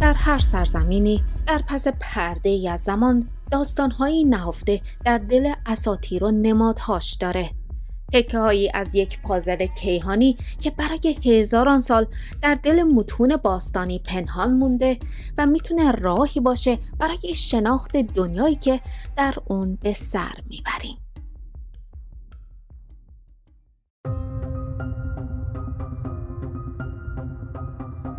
در هر سرزمینی در پس پرده ای از زمان داستانهایی نهفته در دل اساطیر و نمادهاش داره تکه هایی از یک پازل کیهانی که برای هزاران سال در دل متون باستانی پنهان مونده و میتونه راهی باشه برای شناخت دنیایی که در اون به سر میبریم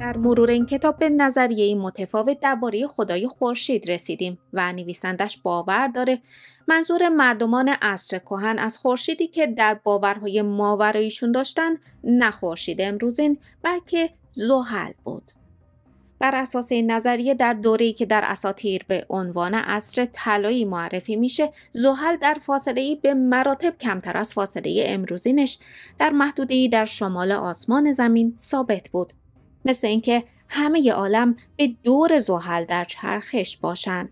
در مرور این کتاب به نظریه متفاوت درباره خدای خورشید رسیدیم و نویسندش باور داره منظور مردمان عصر کهن از خورشیدی که در باورهای ماوراییشون داشتن نه خورشید امروزین بلکه زحل بود بر اساس این نظریه در دوره‌ای که در اساطیر به عنوان عصر طلایی معرفی میشه زحل در فاصله ای به مراتب کمتر از فاصله امروزینش در محدوده در شمال آسمان زمین ثابت بود مثل اینکه همه ی عالم به دور زحل در چرخش باشند.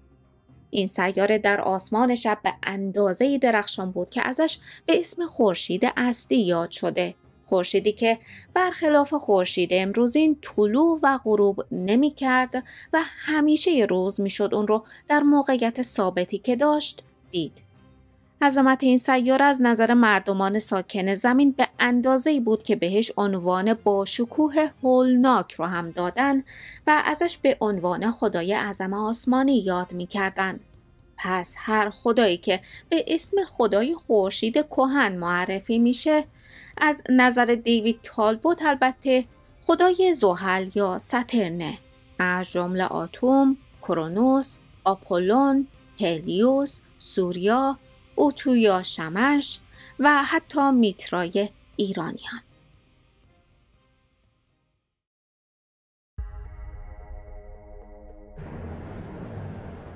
این سیاره در آسمان شب به اندازه درخشان بود که ازش به اسم خورشید اصلی یاد شده. خورشیدی که برخلاف خورشید امروزین طلوع و غروب نمی کرد و همیشه روز میشد اون رو در موقعیت ثابتی که داشت دید. عظمت این سیاره از نظر مردمان ساکن زمین به اندازه ای بود که بهش عنوان با شکوه هولناک رو هم دادن و ازش به عنوان خدای اعظم آسمانی یاد کردن. پس هر خدایی که به اسم خدای خورشید کهن معرفی میشه از نظر دیوید تالبوت البته خدای زحل یا سترنه از جمله آتوم، کرونوس، آپولون، هلیوس، سوریا، اوتویا شمش و حتی میترای ایرانیان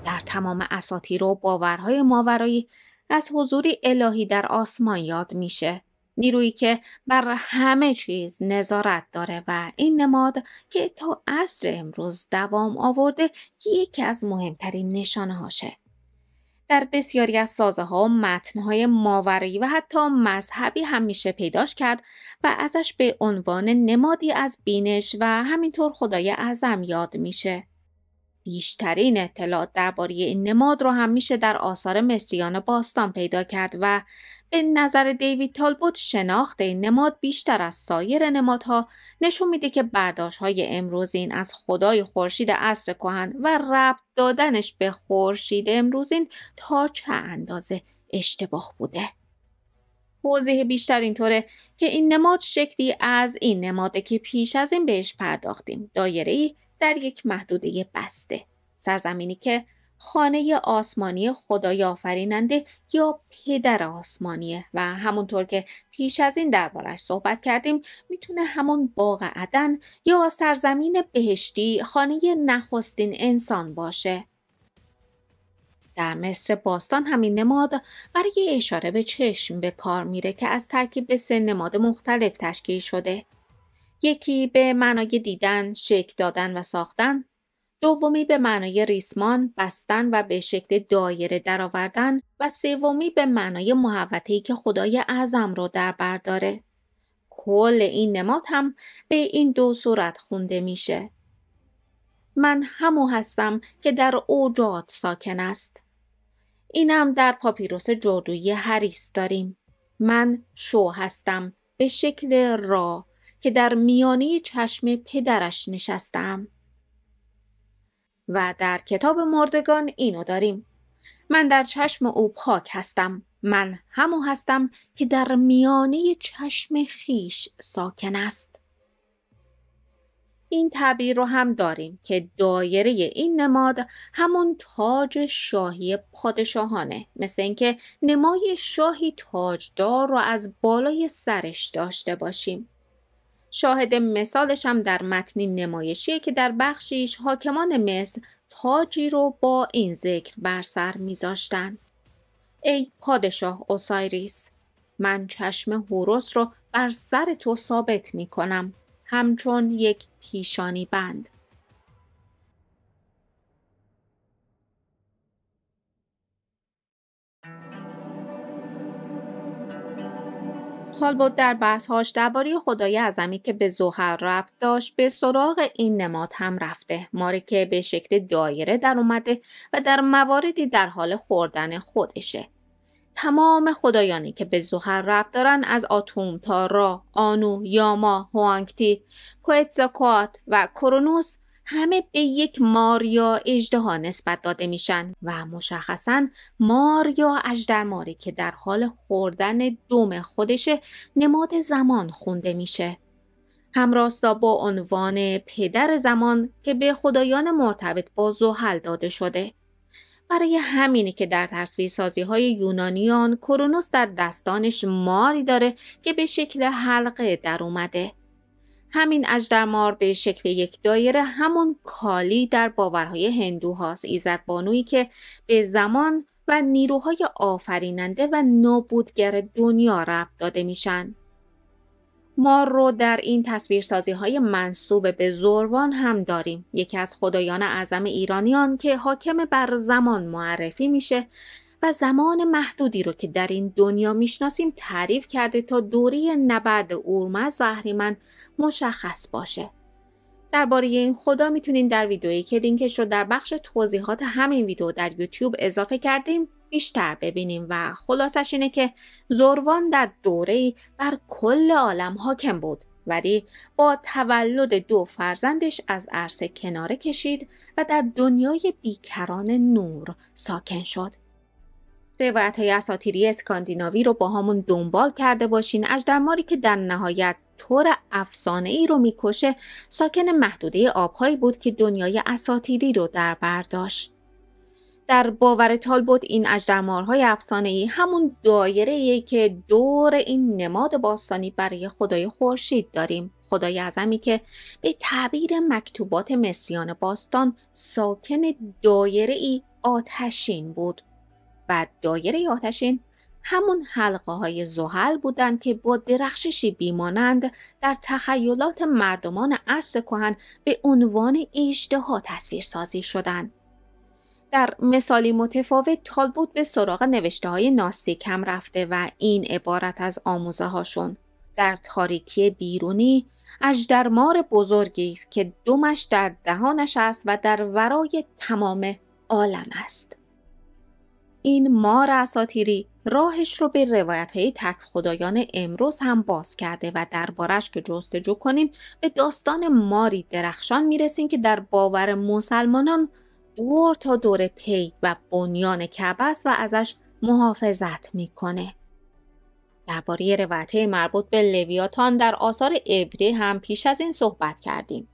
در تمام اساطیر و باورهای ماورایی از حضور الهی در آسمان یاد میشه نیرویی که بر همه چیز نظارت داره و این نماد که تا عصر امروز دوام آورده یکی از مهمترین نشانه هاشه در بسیاری از سازه‌ها، متن‌های ماوری و حتی مذهبی همیشه پیداش کرد و ازش به عنوان نمادی از بینش و همینطور خدای اعظم یاد میشه. بیشترین اطلاعات درباره این نماد رو هم میشه در آثار مصریان باستان پیدا کرد و به نظر دیوید تالبوت شناخت این نماد بیشتر از سایر نمادها نشون میده که برداشت های امروزین از خدای خورشید عصر کهن و ربط دادنش به خورشید امروزین تا چه اندازه اشتباه بوده. واضح بیشتر اینطوره که این نماد شکلی از این نماده که پیش از این بهش پرداختیم دایره در یک محدوده بسته سرزمینی که خانه آسمانی خدای آفریننده یا پدر آسمانیه و همونطور که پیش از این دربارش صحبت کردیم میتونه همون باغ عدن یا سرزمین بهشتی خانه نخستین انسان باشه در مصر باستان همین نماد برای اشاره به چشم به کار میره که از ترکیب سه نماد مختلف تشکیل شده یکی به معنای دیدن، شکل دادن و ساختن، دومی به معنای ریسمان، بستن و به شکل دایره درآوردن و سومی به معنای محوطه‌ای که خدای اعظم را در بر داره. کل این نماد هم به این دو صورت خونده میشه. من همو هستم که در اوجات ساکن است. اینم در پاپیروس جادویی هریس داریم. من شو هستم به شکل را که در میانه چشم پدرش نشستم و در کتاب مردگان اینو داریم من در چشم او پاک هستم من همو هستم که در میانه چشم خیش ساکن است این تعبیر رو هم داریم که دایره این نماد همون تاج شاهی پادشاهانه مثل اینکه نمای شاهی تاجدار رو از بالای سرش داشته باشیم شاهد مثالش هم در متنی نمایشیه که در بخشیش حاکمان مصر تاجی رو با این ذکر بر سر میذاشتن. ای پادشاه اوسایریس من چشم هوروس رو بر سر تو ثابت می همچون یک پیشانی بند بود در بحثهاش درباره خدای اعظمی که به زوهر رفت داشت به سراغ این نماد هم رفته ماری که به شکل دایره در اومده و در مواردی در حال خوردن خودشه تمام خدایانی که به زوهر رفت دارن از آتوم تا را، آنو، یاما، هوانکتی، کوئتزاکوات و کرونوس همه به یک مار یا اژدها نسبت داده میشن و مشخصا مار یا اجدر ماری که در حال خوردن دوم خودش نماد زمان خونده میشه همراستا با عنوان پدر زمان که به خدایان مرتبط با زحل داده شده برای همینی که در تصویر سازی های یونانیان کرونوس در دستانش ماری داره که به شکل حلقه در اومده همین اجدرمار به شکل یک دایره همون کالی در باورهای هندو هاست ایزد که به زمان و نیروهای آفریننده و نابودگر دنیا ربط داده میشن مار رو در این تصویرسازی های منصوب به زوروان هم داریم یکی از خدایان اعظم ایرانیان که حاکم بر زمان معرفی میشه و زمان محدودی رو که در این دنیا میشناسیم تعریف کرده تا دوری نبرد اورمز و اهریمن مشخص باشه. درباره این خدا میتونین در ویدئویی که لینکش رو در بخش توضیحات همین ویدیو در یوتیوب اضافه کردیم بیشتر ببینیم و خلاصش اینه که زروان در دوره بر کل عالم حاکم بود ولی با تولد دو فرزندش از عرصه کناره کشید و در دنیای بیکران نور ساکن شد. روایت های اساتیری اسکاندیناوی رو با همون دنبال کرده باشین اجدرماری که در نهایت طور افسانه ای رو میکشه ساکن محدوده آبهایی بود که دنیای اساتیری رو در برداشت. در باور تالبوت این اجدرمارهای افسانه ای همون دایره که دور این نماد باستانی برای خدای خورشید داریم خدای اعظمی که به تعبیر مکتوبات مسیان باستان ساکن دایره ای آتشین بود و دایره آتشین همون حلقه های زحل بودند که با درخششی بیمانند در تخیلات مردمان عصر کهن به عنوان ها تصویر سازی شدند. در مثالی متفاوت تالبوت به سراغ نوشته های ناستیک هم رفته و این عبارت از آموزه هاشون در تاریکی بیرونی اجدرمار بزرگی است که دمش در دهانش است و در ورای تمام عالم است. این مار اساتیری راهش رو به روایت های تک خدایان امروز هم باز کرده و دربارش که جستجو کنین به داستان ماری درخشان میرسین که در باور مسلمانان دور تا دور پی و بنیان کعبه و ازش محافظت میکنه. درباره روایت مربوط به لویاتان در آثار عبری هم پیش از این صحبت کردیم.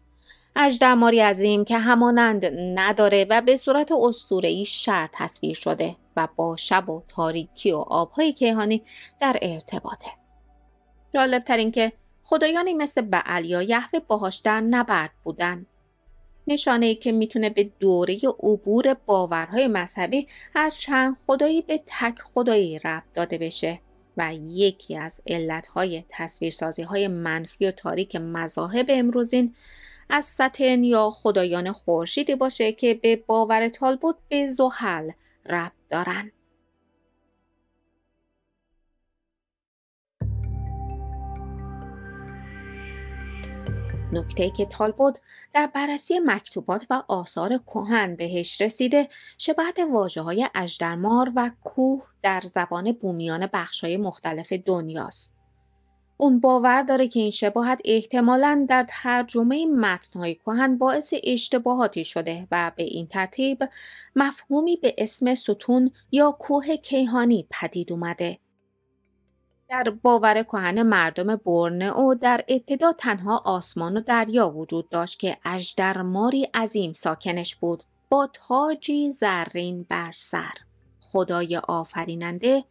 از این که همانند نداره و به صورت استورهی شر تصویر شده و با شب و تاریکی و آبهای کیهانی در ارتباطه. جالبترین که خدایانی مثل بعل یا یهوه باهاش در نبرد بودن. نشانه ای که میتونه به دوره عبور باورهای مذهبی از چند خدایی به تک خدایی رب داده بشه و یکی از علتهای تصویرسازی های منفی و تاریک مذاهب امروزین از ستن یا خدایان خورشیدی باشه که به باور تالبوت به زحل رب دارن. نکته که تالبود در بررسی مکتوبات و آثار کهن بهش رسیده شباهت واجه های اجدرمار و کوه در زبان بومیان بخشای مختلف دنیاست. اون باور داره که این شباهت احتمالا در ترجمه متنهای کهن باعث اشتباهاتی شده و به این ترتیب مفهومی به اسم ستون یا کوه کیهانی پدید اومده. در باور کهن مردم او در ابتدا تنها آسمان و دریا وجود داشت که اجدرماری عظیم ساکنش بود با تاجی زرین بر سر. خدای آفریننده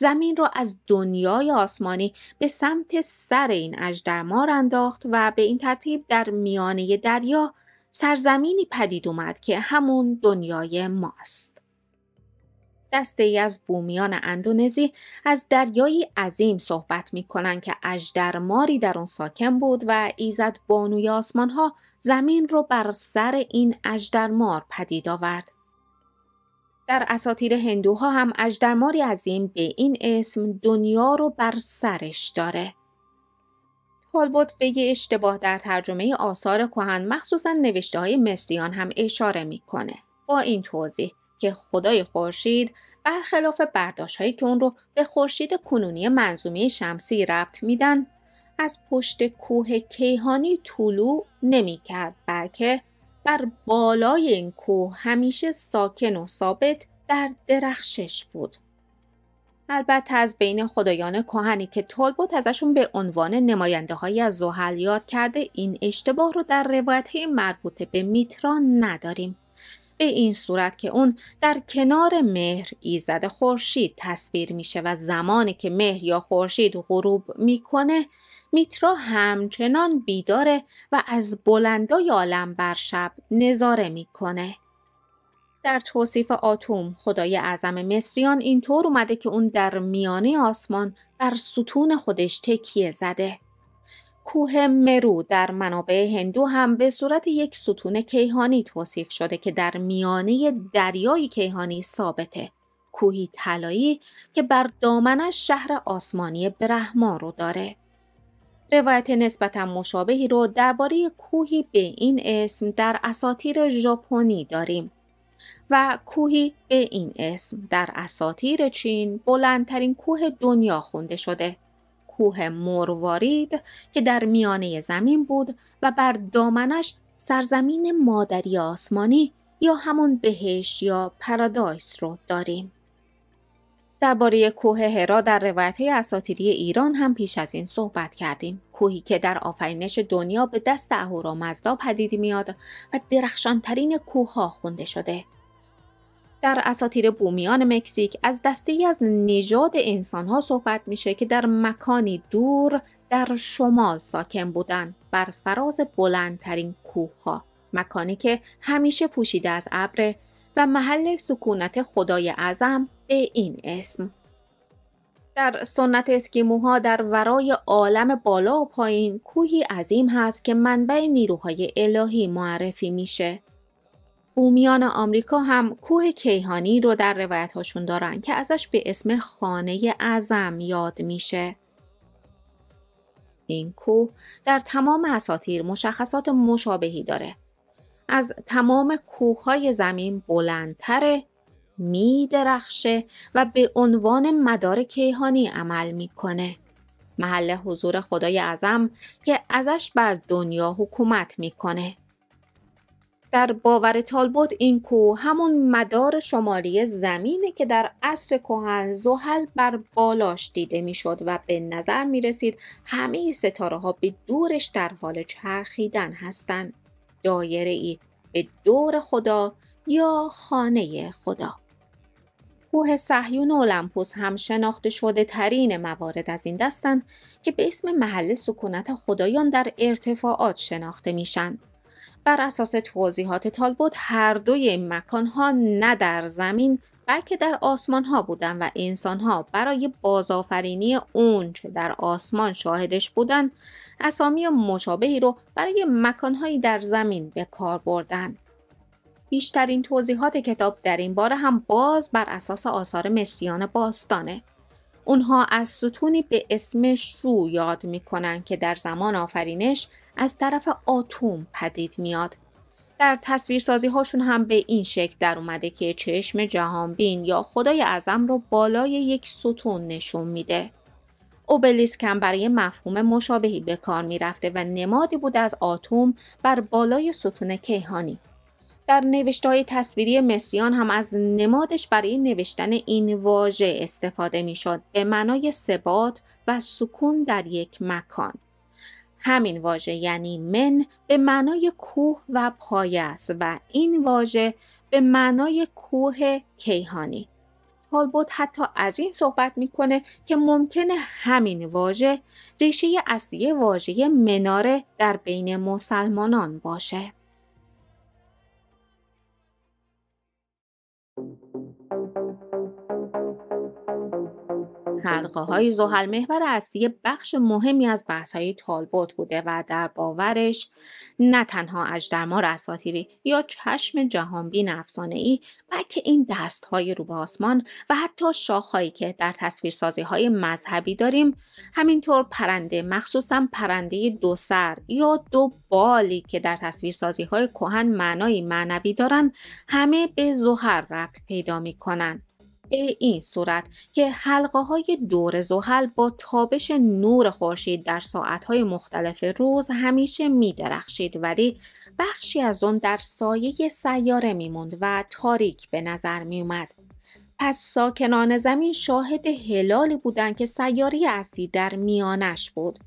زمین را از دنیای آسمانی به سمت سر این اژدرمار انداخت و به این ترتیب در میانه دریا سرزمینی پدید اومد که همون دنیای ماست. دسته ای از بومیان اندونزی از دریایی عظیم صحبت می کنن که اجدرماری در اون ساکن بود و ایزد بانوی آسمان ها زمین رو بر سر این اجدرمار پدید آورد. در اساطیر هندوها هم از عظیم به این اسم دنیا رو بر سرش داره. تالبوت به یه اشتباه در ترجمه آثار کهن مخصوصا نوشته های مصریان هم اشاره میکنه با این توضیح که خدای خورشید برخلاف برداشت هایی که اون رو به خورشید کنونی منظومی شمسی ربط میدن از پشت کوه کیهانی طلوع نمیکرد بلکه بر بالای این کوه همیشه ساکن و ثابت در درخشش بود. البته از بین خدایان کهنی که بود ازشون به عنوان نماینده های از زحل یاد کرده این اشتباه رو در روایت های مربوطه به میترا نداریم. به این صورت که اون در کنار مهر ایزد خورشید تصویر میشه و زمانی که مهر یا خورشید غروب میکنه میترا همچنان بیداره و از بلندای عالم بر شب نظاره میکنه. در توصیف آتوم خدای اعظم مصریان اینطور اومده که اون در میانه آسمان بر ستون خودش تکیه زده. کوه مرو در منابع هندو هم به صورت یک ستون کیهانی توصیف شده که در میانه دریای کیهانی ثابته. کوهی طلایی که بر دامنش شهر آسمانی برهما رو داره. روایت نسبتا مشابهی رو درباره کوهی به این اسم در اساطیر ژاپنی داریم و کوهی به این اسم در اساطیر چین بلندترین کوه دنیا خونده شده کوه مروارید که در میانه زمین بود و بر دامنش سرزمین مادری آسمانی یا همون بهش یا پرادایس رو داریم درباره کوه هرا در روایت‌های اساطیری ایران هم پیش از این صحبت کردیم. کوهی که در آفرینش دنیا به دست اهورامزدا پدید میاد و درخشانترین ها خونده شده. در اساطیر بومیان مکزیک از دسته از نژاد ها صحبت میشه که در مکانی دور در شمال ساکن بودن بر فراز بلندترین کوه ها. مکانی که همیشه پوشیده از ابر و محل سکونت خدای اعظم به این اسم. در سنت اسکیموها در ورای عالم بالا و پایین کوهی عظیم هست که منبع نیروهای الهی معرفی میشه. بومیان آمریکا هم کوه کیهانی رو در روایت هاشون دارن که ازش به اسم خانه اعظم یاد میشه. این کوه در تمام اساتیر مشخصات مشابهی داره از تمام کوههای زمین بلندتره می درخشه و به عنوان مدار کیهانی عمل میکنه. محل حضور خدای اعظم که ازش بر دنیا حکومت میکنه. در باور تالبوت این کوه همون مدار شمالی زمینه که در عصر کهن زحل بر بالاش دیده میشد و به نظر می رسید همه ستاره ها به دورش در حال چرخیدن هستند. دایره ای به دور خدا یا خانه خدا. کوه صهیون و المپوس هم شناخته شده ترین موارد از این دستند که به اسم محل سکونت خدایان در ارتفاعات شناخته میشن. بر اساس توضیحات تالبوت هر دوی این مکانها نه در زمین که در آسمان ها بودن و انسان ها برای بازآفرینی اون چه در آسمان شاهدش بودن اسامی مشابهی رو برای مکانهایی در زمین به کار بردن. بیشترین توضیحات کتاب در این باره هم باز بر اساس آثار مسیان باستانه. اونها از ستونی به اسم شو یاد میکنن که در زمان آفرینش از طرف آتوم پدید میاد در سازی هاشون هم به این شکل در اومده که چشم بین یا خدای اعظم رو بالای یک ستون نشون میده. اوبلیسک هم برای مفهوم مشابهی به کار میرفته و نمادی بود از آتوم بر بالای ستون کیهانی. در نوشته های تصویری مسیان هم از نمادش برای نوشتن این واژه استفاده میشد به معنای ثبات و سکون در یک مکان. همین واژه یعنی من به معنای کوه و پایه است و این واژه به معنای کوه کیهانی تالبوت حتی از این صحبت میکنه که ممکنه همین واژه ریشه اصلی واژه مناره در بین مسلمانان باشه حلقه های زحل محور اصلی بخش مهمی از بحث های تالبوت بوده و در باورش نه تنها اجدرما اساتیری یا چشم جهانبین افسانه ای بلکه این دست های رو به آسمان و حتی شاخهایی که در سازی های مذهبی داریم همینطور پرنده مخصوصا پرنده دو سر یا دو بالی که در تصویرسازی های کهن معنایی معنوی دارن همه به زحل رفت پیدا کنند. به این صورت که حلقه های دور زحل با تابش نور خورشید در های مختلف روز همیشه می درخشید ولی بخشی از آن در سایه سیاره می موند و تاریک به نظر می اومد. پس ساکنان زمین شاهد هلالی بودند که سیاری اصلی در میانش بود.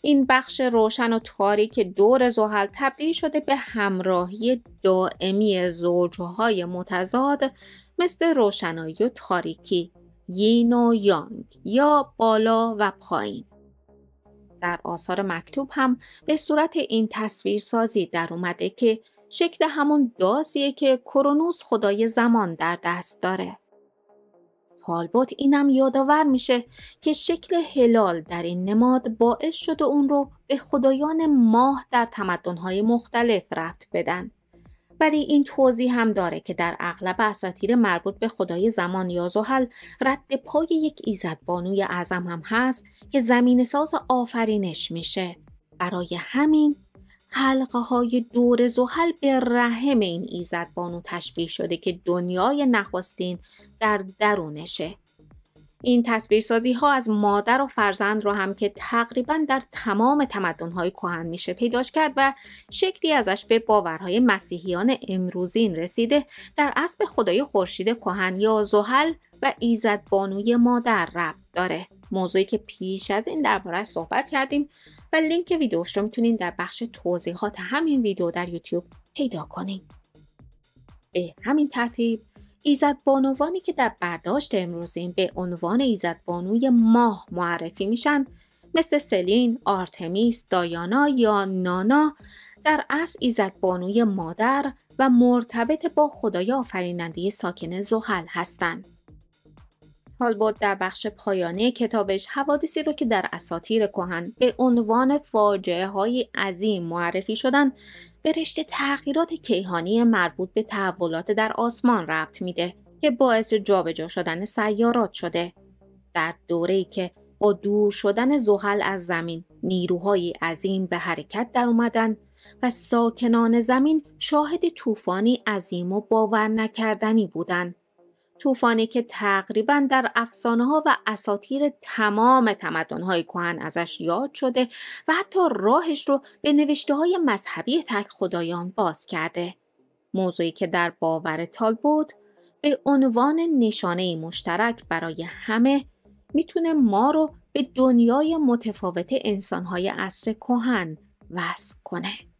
این بخش روشن و تاریک دور زحل تبدیل شده به همراهی دائمی زوجهای متضاد مثل روشنایی و تاریکی یین و یانگ یا بالا و پایین در آثار مکتوب هم به صورت این تصویر سازی در اومده که شکل همون دازیه که کرونوس خدای زمان در دست داره. تالبوت اینم یادآور میشه که شکل هلال در این نماد باعث شده اون رو به خدایان ماه در تمدنهای مختلف رفت بدن. ولی این توضیح هم داره که در اغلب اساطیر مربوط به خدای زمان یا زحل رد پای یک ایزد بانوی اعظم هم هست که زمین ساز آفرینش میشه برای همین حلقه های دور زحل به رحم این ایزد بانو تشبیه شده که دنیای نخواستین در درونشه این تصویرسازی ها از مادر و فرزند رو هم که تقریبا در تمام تمدن های کهن میشه پیداش کرد و شکلی ازش به باورهای مسیحیان امروزین رسیده در اسب خدای خورشید کهن یا زحل و ایزد بانوی مادر ربط داره موضوعی که پیش از این دربارهش صحبت کردیم و لینک ویدیوش رو میتونین در بخش توضیحات همین ویدیو در یوتیوب پیدا کنیم به همین ترتیب ایزد بانوانی که در برداشت امروزین به عنوان ایزد بانوی ماه معرفی میشن مثل سلین، آرتمیس، دایانا یا نانا در اصل ایزد بانوی مادر و مرتبط با خدای آفریننده ساکن زحل هستند. باد در بخش پایانی کتابش حوادثی رو که در اساطیر کهن به عنوان فاجعه های عظیم معرفی شدن به رشته تغییرات کیهانی مربوط به تحولات در آسمان ربط میده که باعث جابجا شدن سیارات شده در دوره‌ای که با دور شدن زحل از زمین نیروهای عظیم به حرکت در اومدن و ساکنان زمین شاهد طوفانی عظیم و باور نکردنی بودند طوفانی که تقریبا در افسانه ها و اساطیر تمام تمدن های کهن ازش یاد شده و حتی راهش رو به نوشته های مذهبی تک خدایان باز کرده. موضوعی که در باور تالبوت به عنوان نشانه مشترک برای همه میتونه ما رو به دنیای متفاوت های عصر کهن وصل کنه.